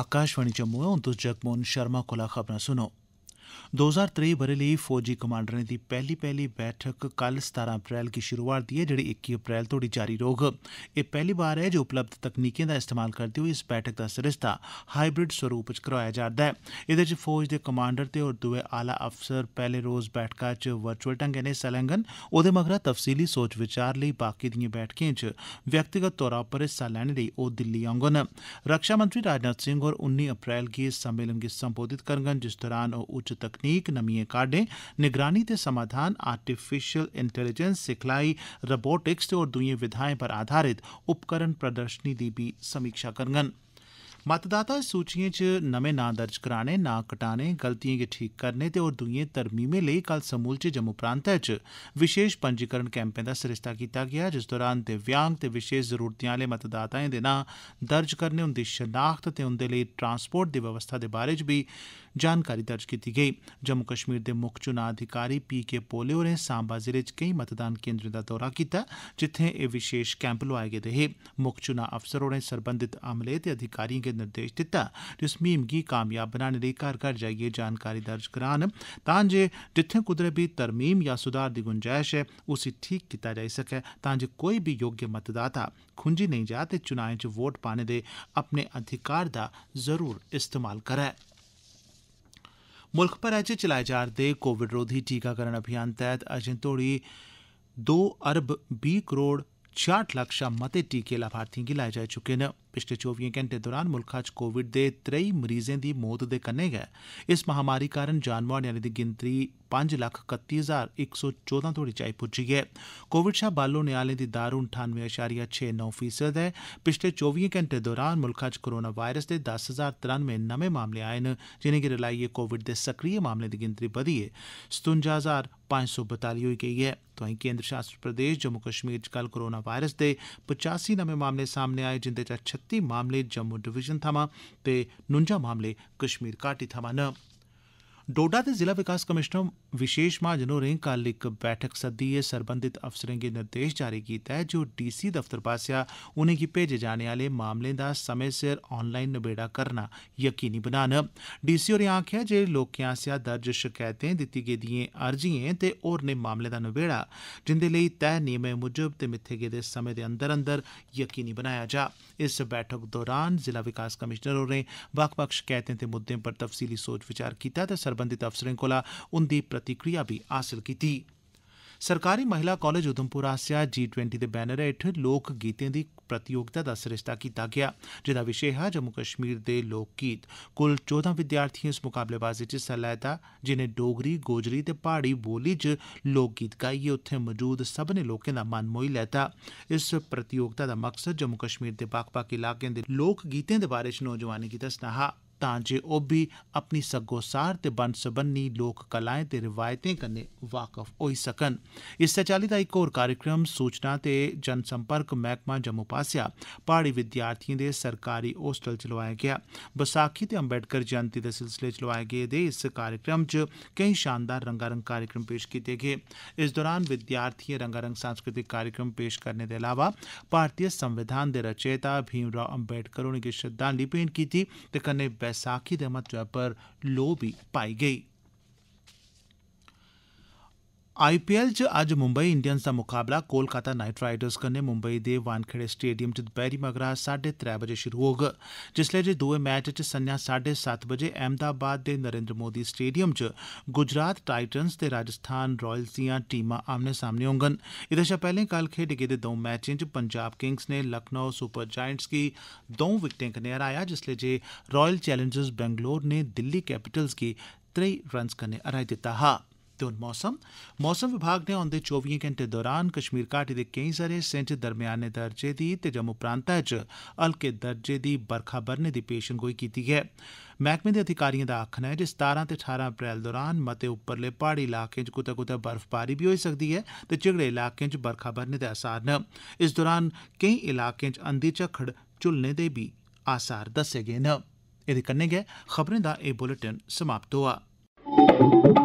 आकाशवाणी जम्मू उंदू जगमोहन शर्मा कोला खबरां सुनो 2023 ਬਰੇ ਲਈ ਫੌਜੀ ਕਮਾਂਡਰਾਂ ਦੀ ਪਹਿਲੀ ਪਹਿਲੀ ਬੈਠਕ ਕੱਲ 17 ਅਪ੍ਰੈਲ ਕੀ ਸ਼ੁਰੂਆਤ ਦੀ ਹੈ ਜਿਹੜੀ 21 ਅਪ੍ਰੈਲ ਤੋਂ ਜਾਰੀ ਰੋਗ ਇਹ ਪਹਿਲੀ ਵਾਰ ਹੈ ਜੋ ਉਪਲਬਧ ਤਕਨੀਕੀਆਂ ਦਾ ਇਸਤੇਮਾਲ ਕਰਦੇ ਹੋਏ ਇਸ ਬੈਠਕ ਦਾ ਸਿਰਿਸਤਾ ਹਾਈਬ੍ਰਿਡ ਸਰੂਪ ਵਿੱਚ ਕਰਾਇਆ ਜਾਂਦਾ ਹੈ ਇਹਦੇ ਚ ਫੌਜ ਦੇ ਕਮਾਂਡਰ ਤੇ ਹੋਰ ਦੂਏ ਆਲਾ ਅਫਸਰ ਪਹਿਲੇ ਰੋਜ਼ ਬੈਠਕਾਂ 'ਚ ਵਰਚੁਅਲ ਢੰਗ ਨਾਲ ਸਲੰਗਨ ਉਹਦੇ ਮਗਰਾ ਤਫਸੀਲੀ ਸੋਚ ਵਿਚਾਰ ਲਈ ਬਾਕੀ ਦੀਆਂ ਬੈਠਕਾਂ 'ਚ ਵਿਅਕਤੀਗਤ ਤੌਰ 'ਤੇ ਹਿੱਸਾ ਲੈਣ ਲਈ ਉਹ ਦਿੱਲੀ ਆਉਂਗਨ ਰੱਖਿਆ ਮੰਤਰੀ ਰਾਜਨਾਥ ਸਿੰਘ ਹੋਰ 19 ਅਪ੍ਰੈਲ ਕੀ ਸੰਮੇਲਨ ਕੀ ਸੰਬੋਧਿਤ ਕਰਨਗੇ ਜਿਸ ਦੌਰਾਨ ਉਹ ਉੱਚ ਤੱਕ तकनीक नमिएं काड्डें निगरानी ते समाधान आर्टिफिशियल इंटेलीजेंस सिखलाई रोबोटिक्स ते होर दुइएं विधाएं पर आधारित उपकरण प्रदर्शनी दी भी समीक्षा करगन मतदाता सूचिएं च नमें नां दर्ज कराने नां कटाने गलतिएं गी ठीक करने ते होर दुइएं तरमीमें लेई कल समूलचे जम्मू प्रांतै च विशेष पंजीकरण कैंपें दा सरिस्ता कीता गेआ जिस दौरान दिव्यांग ते विशेष जरूरतें आले मतदाताएं दे नां दर्ज करने उंदी शनाख्त ते उंदे लेई ट्रांसपोर्ट दी व्यवस्था दे बारे च बी जानकारी दर्ज कीती गेई जम्मू कश्मीर दे मुक्ख चुनां अधिकारी पी के पोले होरें सांबा जिले च केई मतदान केन्द्रें दा दौरा कीता जित्थें एह् विशेष कैंप लोआए गेदे हे मुक्ख चुनां अफसर होरें सरबंधत अमले ते अधिकारिएं गी निर्देश दिता जे इस मुहिम गी कामयाब बनाने लेई घर घर जाइयै जानकारी दर्ज करान तां जे जित्थें कुदरै बी तरमीम या सुधार दी गुंजैश ऐ उसी ठीक कीता जाई सकै तां जे कोई बी योग्य मतदाता खुंजी नहीं जा ते चुनाएं च वोट पाने दे अपने अधिकार दा जरूर इस्तेमाल करै मुल्ख भरै च चलाए जा'रदे कोविड रोधी टीकाकरण अभियान तैह्त अजें तोड़ी दो अरब बीह् करोड़ छेआठ लक्ष शा मते टीके लाभार्थिएं गी लाए जाई चुके न पिछले चौबिएं घैंटें दौरान मुल्खै च कोविड दे त्रेई मरीजें दी मौत दे कन्नै गै इस महामारी कारण जान मुहाने आलें दी गिनतरी पंज लक्ख कत्ती हजार इक सौ चौदां तोड़ी जाई पुज्जी ऐ कोविड शा बल होने आलें दी दर हून ठानुए अशारिया छे नौ फीसद ऐ पिछले चौबिएं घैंटें दौरान मुल्खै च कोरोना वायरस दे दस हजार त्रानुए नमें मामले आए न जिनेंगी रलाइयै कोविड दे सक्रिय मामलें दी गिनतरी बधियै सतुंजा हजार पंज सौ बताली होई गेई ऐ तोआई केन्द्र शासित प्रदेश जम्मू कश्मीर च कल कोरोना वायरस दे पचासी नमें मामले सामने आए जिन्दे चा छत्ती मामले जम्मू डिवीजन थमां ते नुंजा मामले कश्मीर घाटी थमां न डोडा दे जिला विकास कमिशनर विशेष महाजन होरें कल इक बैठक सद्दियै सरबंधत अफसरें गी निर्देश जारी कीता ऐ जे ओह् डीसी दफ्तर पासेआ उनेंगी भेजे जाने आले मामलें दा समें सिर ऑनलाईन नबेड़ा करना यकीनी बनान डीसी होरें आखेआ जे लोकें आसेआ दर्ज शकैतें दित्ती गेदिएं अर्जिएं ते होरनें मामलें दा नबेड़ा जिंदे लेई तैय नियमें मुजब ते मित्थे गेदे समें दे अंदर अंदर यकीनी बनाया जा इस बैठक दौरान जिला विकास कमिशनर होरें बक्ख बक्ख शकैतें ते मुद्दें पर तफसीली सोच विचार कीता ते सरबंधत अफसरें कोला उंदी प्रतिक्रिया बी हासल कीती सरकारी महिला कालेज उधमपुर आसेआ जी टवैंटी दे बैनर हेठ लोक गीतें दी प्रतियोगिता दा सरिस्ता कीता गेआ जेह्दा विशे हा जम्मू कश्मीर दे लोकगीत कुल चौदां विद्यार्थिएं इस मुकाबलेबाजी च हिस्सा लैता जिनें डोगरी गोजरी ते प्हाड़ी बोली च लोकगीत गाइयै उत्थे मजूद सब्मनें लोकें दा मन मोही लैता इस प्रतियोगिता दा मकसद जम्मू कश्मीर दे बक्ख बक्ख इलाकें दे लोकगीतें दे बारै च नौजवानें गी दस्सना हा तां जे ओब्बी अपनी सग्गोसार ते सबनी लोक कलाएं ते रिवायतें कन्नै वाकफ होई सकन इस्सै चाल्ली दा इक होर कार्यक्रम सूचना ते जनसंपर्क मैह्कमा जम्मू पासेआ प्हाड़ी विद्यार्थिएं दे सरकारी होस्टल च लोआया गेआ बसाखी ते अम्बेडकर जयंती दे सिलसिले च लोआए गेदे इस कार्यक्रम च केई शानदार रंगारंग कार्यक्रम पेश कीते गे इस दौरान विद्यार्थिएं रंगारंग सांस्कृतिक कार्यक्रम पेश करने दे अलावा भारतीय संविधान दे रचयिता भीम राव अम्बेडकर होरें'गी श्रद्धांजलि भेंट कीती ते कन्नै बैसाखी दे महत्वै पर लोह भी पाई गई आईपीएल च अज्ज मुंबई इंडियंस दा मुकाबला कोलकाता नाइट राइडर्स कन्नै मुंबई दे वानखेड़े स्टेडियम च दपैहरी मगरा साड्डे त्रै बजे शुरु होग जिसलै जे दुए मैच च संझा साड्डे सत्त बजे अहमदाबाद दे नरेन्द्र मोदी स्टेडियम च गुजरात टाइटन्स ते राजस्थान रॉयल्स दियां टीमां आमने सामने होंगन एह्दे शा पैहले कल खेडे गेदे दौं मैचें च पंजाब किंग्स नै लखनऊ सुपर जायंट्स गी दौं विकटें कन्नै हराया जिसलै जे रॉयल चैलेंजर्स बैंगलोर नै दिल्ली कैपिटल्स गी त्रेई रन्स कन्नै हराई दित्ता हा ते हून मौसम मौसम विभाग ने औंदे चौबिएं घैंटे दौरान कश्मीर घाटी दे केई सारे हिस्सें च दरम्याने दर्जे दी ते जम्मू प्रांतै च हल्के दर्जे दी बरखा बरने दी पेशनगोई कीती ऐ मैह्कमे दे अधिकारिएं दा आखना ऐ जे सतारां ते ठारां अप्रैल दौरान मते उप्परले प्हाड़ी इलाकें च कुतै कुतै बर्फबारी बी होई सकदी ऐ ते झिगड़े इलाकें च बरखा बरने दे आसार न इस दौरान केई इलाकें च अंधी झक्खड़ झुलने दे बी आसार दस्से गे न एह्दे कन्नै गै खबरें दा एह् बुलेटिन समाप्त होआ